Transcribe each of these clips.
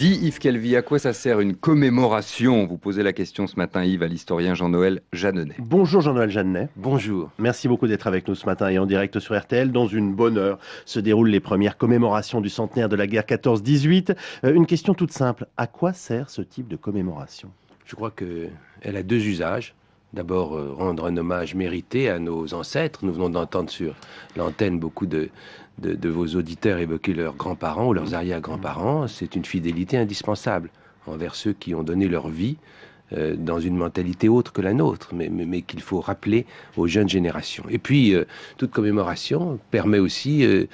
Dit Yves Calvi, à quoi ça sert une commémoration Vous posez la question ce matin, Yves, à l'historien Jean-Noël Jeannenet. Bonjour Jean-Noël Jeannenet. Bonjour. Merci beaucoup d'être avec nous ce matin et en direct sur RTL. Dans une bonne heure se déroulent les premières commémorations du centenaire de la guerre 14-18. Euh, une question toute simple, à quoi sert ce type de commémoration Je crois qu'elle a deux usages. D'abord, euh, rendre un hommage mérité à nos ancêtres. Nous venons d'entendre sur l'antenne beaucoup de, de, de, vos auditeurs évoquer leurs grands-parents ou leurs mm. arrière-grands-parents. C'est une fidélité indispensable envers ceux qui ont donné leur vie euh, dans une mentalité autre que la nôtre, mais, qu'il faut rappeler aux jeunes générations. Et puis, euh, toute commémoration permet aussi euh,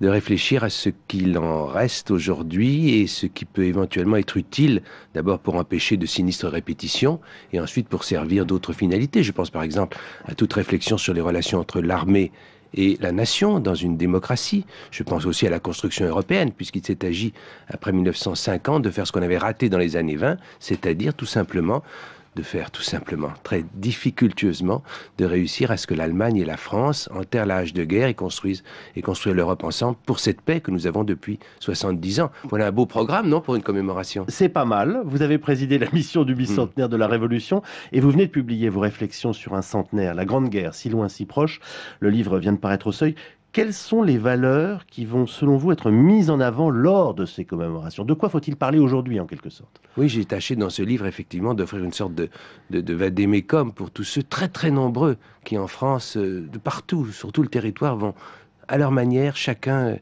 de réfléchir à ce qu'il en reste aujourd'hui et ce qui peut éventuellement être utile, d'abord pour empêcher de sinistres répétitions et ensuite pour servir d'autres finalités. Je pense par exemple à toute réflexion sur les relations entre l'armée et la nation dans une démocratie. Je pense aussi à la construction européenne, puisqu'il s'est agi, après 1950, de faire ce qu'on avait raté dans les années 20, c'est-à-dire tout simplement de faire tout simplement, très difficultueusement, de réussir à ce que l'Allemagne et la France enterrent l'âge de guerre et construisent et construisent l'Europe ensemble pour cette paix que nous avons depuis 70 ans. Voilà un beau programme, non, pour une commémoration. C'est pas mal. Vous avez présidé la mission du bicentenaire de la Révolution et vous venez de publier vos réflexions sur un centenaire, la Grande Guerre, si loin, si proche. Le livre vient de paraître au seuil. Quelles sont les valeurs qui vont, selon vous, être mises en avant lors de ces commémorations De quoi faut-il parler aujourd'hui, en quelque sorte Oui, j'ai tâché dans ce livre, effectivement, d'offrir une sorte de, de, de pour tous ceux très très nombreux qui, en France, euh, de partout, sur tout le territoire, vont à leur manière, chacun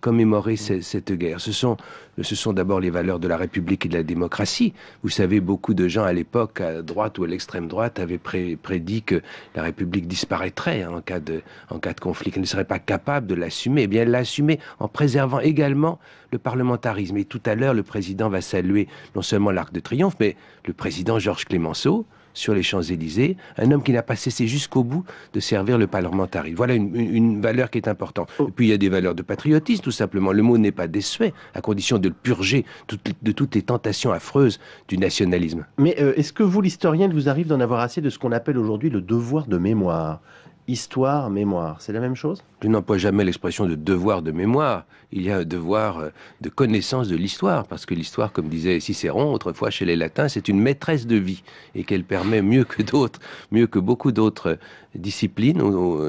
commémorer cette guerre. Ce sont, ce sont d'abord les valeurs de la République et de la démocratie. Vous savez, beaucoup de gens à l'époque, à droite ou à l'extrême droite, avaient prédit que la République disparaîtrait en cas de, en cas de conflit, qu'elle ne serait pas capable de l'assumer. Eh bien, elle l'a assumé en préservant également le parlementarisme. Et tout à l'heure, le président va saluer non seulement l'Arc de Triomphe, mais le président Georges Clémenceau, sur les Champs-Élysées, un homme qui n'a pas cessé jusqu'au bout de servir le parlementarisme. Voilà une, valeur qui est importante. Oh. Et puis il y a des valeurs de patriotisme, tout simplement. Le mot n'est pas désuet, à condition de le purger de toutes les tentations affreuses du nationalisme. Mais euh, est-ce que vous, l'historien, vous arrive d'en avoir assez de ce qu'on appelle aujourd'hui le devoir de mémoire histoire-mémoire. C'est la même chose Je n'emploie jamais l'expression de devoir de mémoire. Il y a un devoir euh, de connaissance de l'histoire, parce que l'histoire, comme disait Cicéron autrefois chez les Latins, c'est une maîtresse de vie, et qu'elle permet mieux que d'autres, mieux que beaucoup d'autres euh, discipline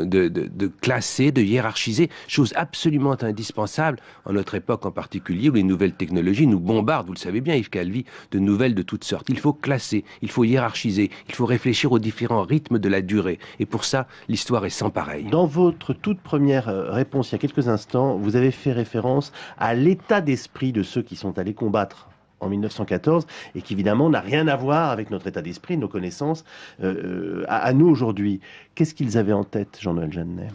de, de, de, classer, de hiérarchiser, chose absolument indispensable en notre époque en particulier où les nouvelles technologies nous bombardent, vous le savez bien Yves Calvi, de nouvelles de toutes sortes. Il faut classer, il faut hiérarchiser, il faut réfléchir aux différents rythmes de la durée. Et pour ça, l'histoire est sans pareil. Dans votre toute première euh, réponse il y a quelques instants, vous avez fait référence à l'état d'esprit de ceux qui sont allés combattre en 1914 et qui évidemment n'a rien à voir avec notre état d'esprit, nos connaissances euh, euh, à, nous aujourd'hui. Qu'est-ce qu'ils avaient en tête, Jean-Noël Jeannet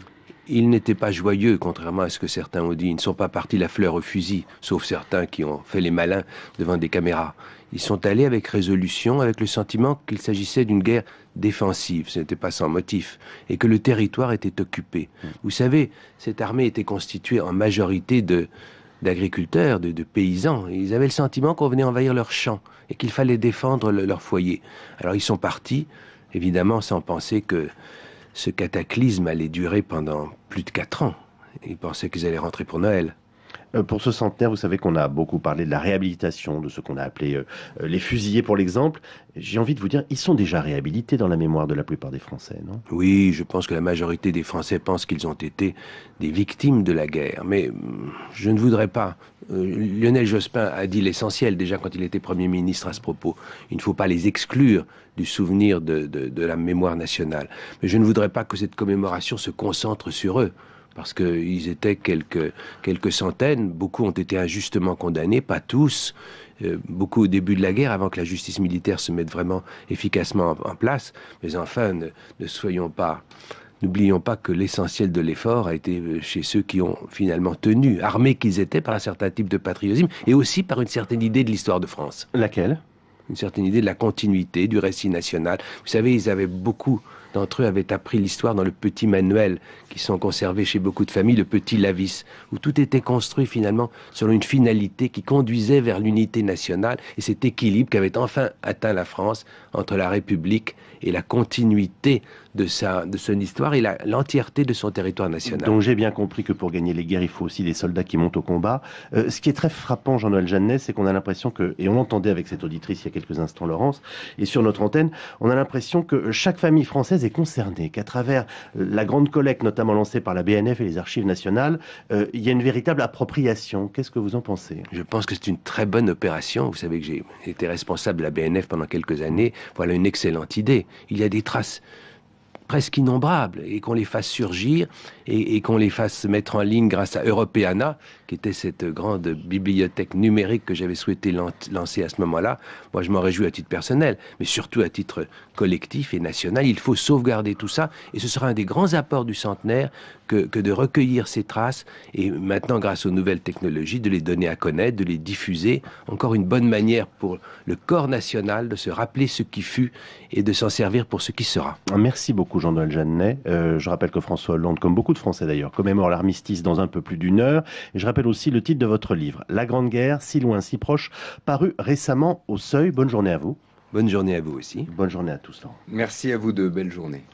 ils n'étaient pas joyeux, contrairement à ce que certains ont dit. Ils ne sont pas partis la fleur au fusil, sauf certains qui ont fait les malins devant des caméras. Ils sont allés avec résolution, avec le sentiment qu'il s'agissait d'une guerre défensive, ce n'était pas sans motif, et que le territoire était occupé. Mm. Vous savez, cette armée était constituée en majorité de, d'agriculteurs, de, paysans. Ils avaient le sentiment qu'on venait envahir leurs champs et qu'il fallait défendre leur foyer. Alors ils sont partis, évidemment sans penser que ce cataclysme allait durer pendant plus de quatre ans. Ils pensaient qu'ils allaient rentrer pour Noël. Euh, pour ce centenaire, vous savez qu'on a beaucoup parlé de la réhabilitation, de ce qu'on a appelé euh, euh, les fusillés pour l'exemple. J'ai envie de vous dire, ils sont déjà réhabilités dans la mémoire de la plupart des Français, non Oui, je pense que la majorité des Français pensent qu'ils ont été des victimes de la guerre. Mais mm, je ne voudrais pas. Lionel Jospin a dit l'essentiel déjà quand il était Premier ministre à ce propos. Il ne faut pas les exclure du souvenir de, de la mémoire nationale. Mais je ne voudrais pas que cette commémoration se concentre sur eux parce qu'ils étaient quelques, quelques centaines. Beaucoup ont été injustement condamnés, pas tous, euh, beaucoup au début de la guerre, avant que la justice militaire se mette vraiment efficacement en, place. Mais enfin, soyons pas. N'oublions pas que l'essentiel de l'effort a été euh, chez ceux qui ont finalement tenu, armés qu'ils étaient par un certain type de patriotisme et aussi par une certaine idée de l'histoire de France. Laquelle Une certaine idée de la continuité du récit national. Vous savez, ils avaient beaucoup d'entre eux avaient appris l'histoire dans le petit manuel qui sont conservés chez beaucoup de familles, le petit Lavis, où tout était construit finalement selon une finalité qui conduisait vers l'unité nationale et cet équilibre qu'avait enfin atteint la France entre la République et la continuité de, sa, de son histoire et l'entièreté de son territoire national. Donc j'ai bien compris que pour gagner les guerres, il faut aussi des soldats qui montent au combat. Euh, ce qui est très frappant, Jean-Noël Jeannet, c'est qu'on a l'impression que, et on l'entendait avec cette auditrice il y a quelques instants, Laurence, et sur notre antenne, on a l'impression que chaque famille française est concernée, qu'à travers euh, la grande collecte notamment lancée par la BNF et les archives nationales, euh, il y a une véritable appropriation. Qu'est-ce que vous en pensez Je pense que c'est une très bonne opération. Vous savez que j'ai été responsable de la BNF pendant quelques années. Voilà une excellente idée. Il y a des traces presque innombrables et qu'on les fasse surgir et, qu'on les fasse mettre en ligne grâce à Europeana, qui était cette grande bibliothèque numérique que j'avais souhaité lancer à ce moment-là. Moi, je m'en réjouis à titre personnel, mais surtout à titre collectif et national. Il faut sauvegarder tout ça et ce sera un des grands apports du centenaire que, que de recueillir ces traces et maintenant, grâce aux nouvelles technologies, de les donner à connaître, de les diffuser. Encore une bonne manière pour le corps national de se rappeler ce qui fut et de s'en servir pour ce qui sera. Merci beaucoup. Jean-Noël euh, je rappelle que François Hollande, comme beaucoup de Français d'ailleurs, commémore l'armistice dans un peu plus d'une heure. Et je rappelle aussi le titre de votre livre, La Grande Guerre, si loin, si proche, paru récemment au Seuil. Bonne journée à vous. Bonne journée à vous aussi. Bonne journée à tous. Merci à vous de belles journées.